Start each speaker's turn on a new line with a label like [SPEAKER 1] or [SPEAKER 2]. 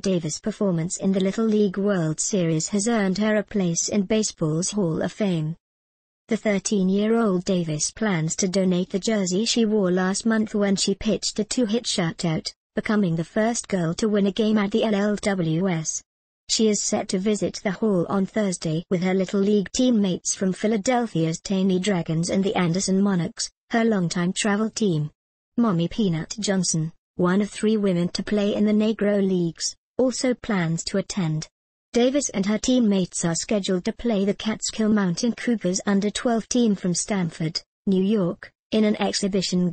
[SPEAKER 1] Davis' performance in the Little League World Series has earned her a place in baseball's Hall of Fame. The 13-year-old Davis plans to donate the jersey she wore last month when she pitched a two-hit shutout, becoming the first girl to win a game at the LLWS. She is set to visit the hall on Thursday with her Little League teammates from Philadelphia's Taney Dragons and the Anderson Monarchs, her longtime travel team. Mommy Peanut Johnson one of three women to play in the Negro Leagues, also plans to attend. Davis and her teammates are scheduled to play the Catskill Mountain Cougars under 12 team from Stamford, New York, in an exhibition